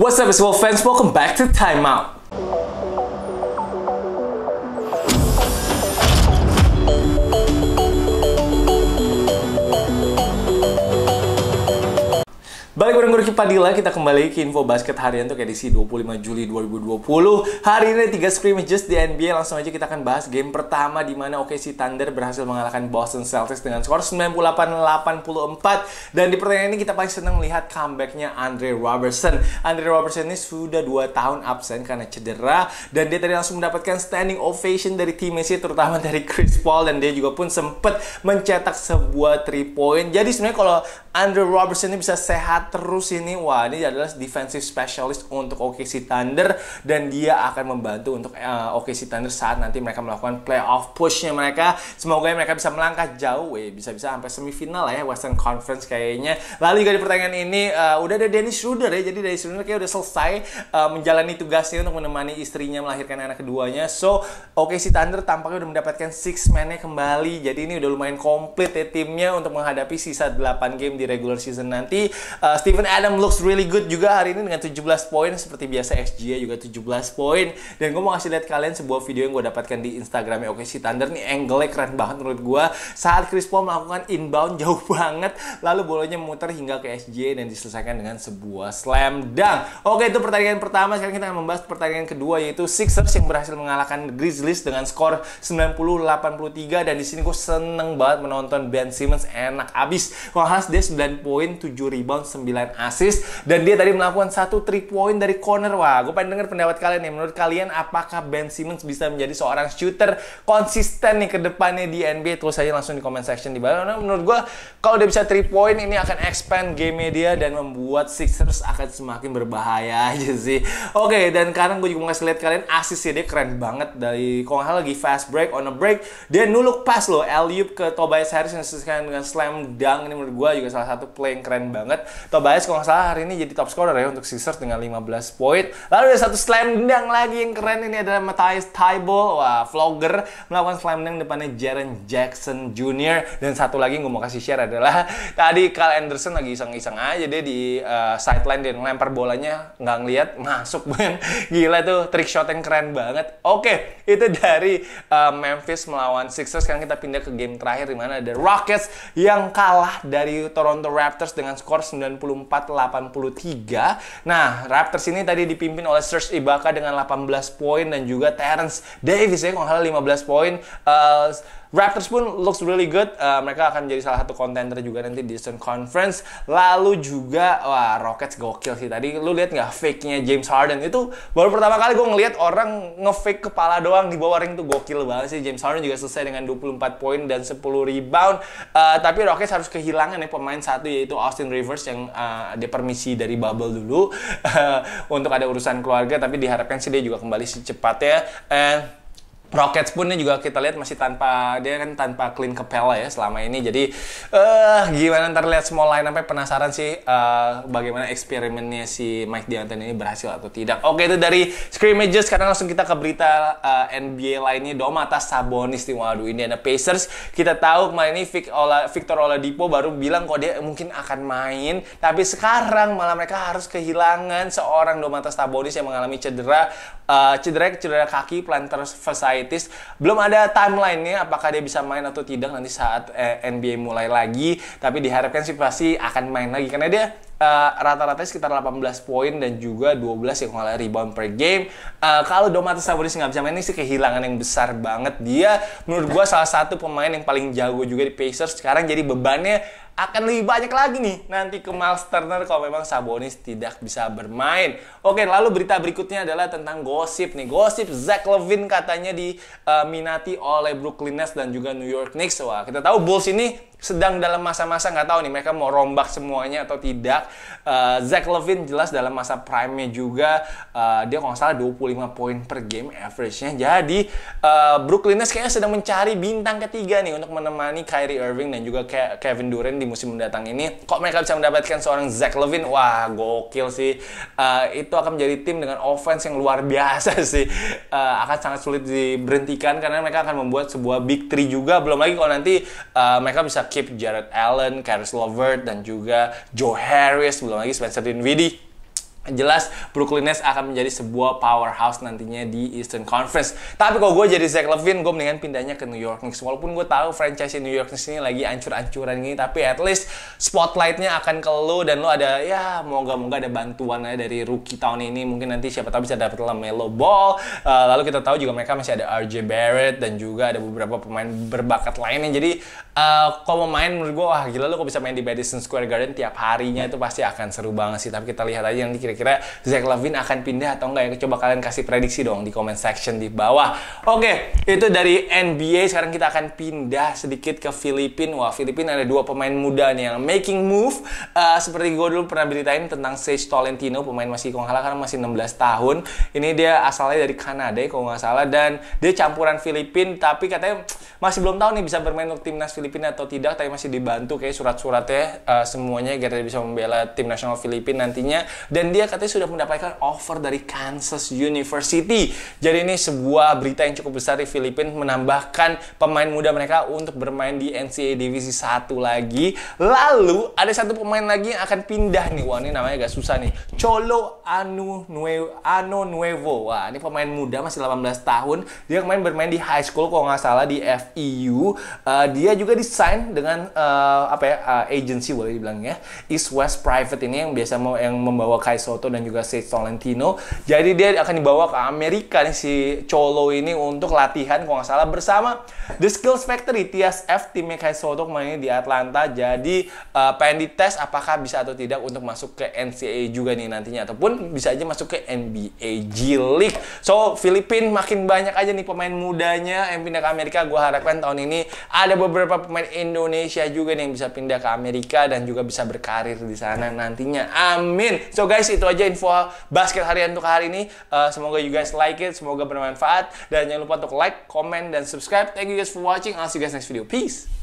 What's up, as well, fans, welcome back to Timeout. Balik bareng gue Ricky Padilla, kita kembali ke info basket harian untuk edisi 25 Juli 2020. Hari ini tiga 3 scrimmages di NBA, langsung aja kita akan bahas game pertama di mana OKC Thunder berhasil mengalahkan Boston Celtics dengan skor 98-84. Dan di pertandingan ini kita paling senang melihat comebacknya Andre Robertson. Andre Robertson ini sudah 2 tahun absen karena cedera, dan dia tadi langsung mendapatkan standing ovation dari tim Messi, terutama dari Chris Paul, dan dia juga pun sempat mencetak sebuah 3 point. Jadi sebenarnya kalau Andrew Robertson ini bisa sehat terus ini. Wah, ini adalah defensive specialist untuk OKC Thunder dan dia akan membantu untuk uh, eh, OKC Thunder saat nanti mereka melakukan playoff pushnya mereka. Semoga mereka bisa melangkah jauh, eh bisa-bisa sampai semifinal lah ya Western Conference kayaknya. Lalu juga di pertandingan ini uh, udah ada Dennis Schroeder ya. Jadi Dennis Schroeder kayak udah selesai uh, menjalani tugasnya untuk menemani istrinya melahirkan anak keduanya. So, OKC Thunder tampaknya udah mendapatkan six man-nya kembali. Jadi ini udah lumayan komplit ya timnya untuk menghadapi sisa 8 game di regular season nanti. Uh, Steven Adam looks really good juga hari ini dengan 17 poin seperti biasa XG juga 17 poin. Dan gue mau kasih lihat kalian sebuah video yang gue dapatkan di Instagramnya OKC Thunder nih angle keren banget menurut gue. Saat Chris Paul melakukan inbound jauh banget lalu bolanya muter hingga ke SJ dan diselesaikan dengan sebuah slam dunk. Oke itu pertandingan pertama sekarang kita akan membahas pertandingan kedua yaitu Sixers yang berhasil mengalahkan Grizzlies dengan skor 90-83 dan di sini gue seneng banget menonton Ben Simmons enak abis. Kalau khas dia 9 poin, 7 rebound, 9 assist dan dia tadi melakukan satu three point dari corner. Wah, gue pengen dengar pendapat kalian nih. Menurut kalian apakah Ben Simmons bisa menjadi seorang shooter konsisten nih ke depannya di NBA? Terus aja langsung di comment section di bawah. menurut gue kalau dia bisa three point ini akan expand game media dan membuat Sixers akan semakin berbahaya aja sih. Oke, okay, dan sekarang gue juga mau ngasih lihat kalian assist ya. dia keren banget dari kalau lagi fast break on a break dia nuluk pas loh Eliup ke Tobias Harris yang disesuaikan dengan slam dunk ini menurut gue juga salah satu play yang keren banget. Tobias kalau nggak salah hari ini jadi top scorer ya untuk Sixers dengan 15 poin. Lalu ada satu slam dunk lagi yang keren ini adalah Matthias Thybul, wah vlogger melakukan slam dunk depannya Jaren Jackson Jr. Dan satu lagi yang gue mau kasih share adalah tadi Kyle Anderson lagi iseng-iseng aja dia di uh, sideline dan ngelempar bolanya nggak ngeliat masuk banget. Gila tuh trick shot yang keren banget. Oke, itu dari uh, Memphis melawan Sixers. Sekarang kita pindah ke game terakhir di mana ada Rockets yang kalah dari Toronto Toronto Raptors dengan skor 94-83. Nah, Raptors ini tadi dipimpin oleh Serge Ibaka dengan 18 poin dan juga Terence Davis ya kalau 15 poin. Uh, Raptors pun looks really good. Uh, mereka akan jadi salah satu contender juga nanti di Eastern Conference. Lalu juga wah Rockets gokil sih tadi. Lu lihat nggak fake-nya James Harden itu baru pertama kali gue ngeliat orang nge-fake kepala doang di bawah ring tuh gokil banget sih. James Harden juga selesai dengan 24 poin dan 10 rebound. Uh, tapi Rockets harus kehilangan nih ya pemain satu yaitu Austin Rivers yang uh, eh, dia permisi dari bubble dulu uh, untuk ada urusan keluarga tapi diharapkan sih dia juga kembali secepatnya. And... Rockets pun juga kita lihat masih tanpa dia kan tanpa clean kepala ya selama ini jadi uh, gimana ntar lihat small line sampai penasaran sih uh, bagaimana eksperimennya si Mike D'Antoni ini berhasil atau tidak. Oke itu dari scrimmages karena langsung kita ke berita uh, eh, NBA lainnya Domantas Sabonis nih waduh ini ada Pacers kita tahu kemarin ini Vic Ola, Victor Oladipo baru bilang kok dia mungkin akan main tapi sekarang malah mereka harus kehilangan seorang Domantas Sabonis yang mengalami cedera uh, cedera cedera kaki plantar fasciitis belum ada timelinenya apakah dia bisa main atau tidak nanti saat eh, NBA mulai lagi. Tapi diharapkan sih pasti akan main lagi karena dia uh, rata-rata sekitar 18 poin dan juga 12 yang malah rebound per game. Uh, kalau Domantas Sabonis nggak bisa main ini sih kehilangan yang besar banget. Dia menurut gue salah satu pemain yang paling jago juga di Pacers sekarang jadi bebannya akan lebih banyak lagi nih nanti ke Miles Turner kalau memang Sabonis tidak bisa bermain. Oke, lalu berita berikutnya adalah tentang gosip nih. Gosip Zach Levine katanya diminati eh, uh, oleh Brooklyn Nets dan juga New York Knicks. Wah, kita tahu Bulls ini sedang dalam masa-masa nggak tahu nih mereka mau rombak semuanya atau tidak. Uh, eh, Zach Levine jelas dalam masa prime-nya juga uh, dia kalau nggak salah 25 poin per game average-nya. Jadi uh, Brooklyn Nets kayaknya sedang mencari bintang ketiga nih untuk menemani Kyrie Irving dan juga Kevin Durant di musim mendatang ini. Kok mereka bisa mendapatkan seorang Zach Levine? Wah, gokil sih. Uh, itu akan menjadi tim dengan offense yang luar biasa sih. Uh, akan sangat sulit diberhentikan karena mereka akan membuat sebuah big three juga. Belum lagi kalau nanti uh, mereka bisa keep Jared Allen, Karis Lovert, dan juga Joe Harris, belum lagi Spencer Dinwiddie jelas Brooklyn Nets akan menjadi sebuah powerhouse nantinya di Eastern Conference. Tapi kalau gue jadi Zach Levine, gue mendingan pindahnya ke New York Knicks. Walaupun gue tahu franchise New York Knicks ini lagi ancur-ancuran ini, tapi at least spotlightnya akan ke lo dan lo ada ya moga-moga ada bantuan ya dari rookie tahun ini. Mungkin nanti siapa tahu bisa dapat Lamelo Ball. Uh, lalu kita tahu juga mereka masih ada RJ Barrett dan juga ada beberapa pemain berbakat lainnya. Jadi uh, kalau main menurut gue wah gila lo kok bisa main di Madison Square Garden tiap harinya itu pasti akan seru banget sih. Tapi kita lihat aja nanti kira-kira kira-kira Zach Lavin akan pindah atau enggak ya coba kalian kasih prediksi dong di comment section di bawah oke okay, itu dari NBA sekarang kita akan pindah sedikit ke Filipina wah Filipina ada dua pemain muda nih yang making move uh, seperti gue dulu pernah beritain tentang Sage Tolentino pemain masih Konghala karena masih 16 tahun ini dia asalnya dari Kanada kalau nggak salah dan dia campuran Filipina tapi katanya masih belum tahu nih bisa bermain untuk timnas Filipina atau tidak tapi masih dibantu kayak surat-suratnya uh, semuanya agar dia bisa membela tim nasional Filipina nantinya dan dia dia katanya sudah mendapatkan offer dari Kansas University. Jadi ini sebuah berita yang cukup besar di Filipina menambahkan pemain muda mereka untuk bermain di NCAA Divisi 1 lagi. Lalu ada satu pemain lagi yang akan pindah nih. Wah, ini namanya agak susah nih. Cholo Anu Nuevo, Ano Nuevo. Wah, ini pemain muda masih 18 tahun. Dia kemarin bermain di high school kalau nggak salah di FEU. Uh, eh, dia juga desain dengan uh, apa ya? Uh, agency boleh dibilang ya. East West Private ini yang biasa mau yang membawa Kaiso Soto dan juga Sage Tolentino. Jadi dia akan dibawa ke Amerika nih si Cholo ini untuk latihan kalau nggak salah bersama The Skills Factory TSF timnya Kai Soto kemarin di Atlanta. Jadi uh, pengen dites apakah bisa atau tidak untuk masuk ke NCAA juga nih nantinya ataupun bisa aja masuk ke NBA G League. So Filipin makin banyak aja nih pemain mudanya yang pindah ke Amerika. Gue harapkan tahun ini ada beberapa pemain Indonesia juga nih yang bisa pindah ke Amerika dan juga bisa berkarir di sana nantinya. Amin. So guys, itu aja info basket harian untuk hari ini. Uh, semoga you guys like it, semoga bermanfaat. Dan jangan lupa untuk like, comment, dan subscribe. Thank you guys for watching. I'll see you guys next video. Peace.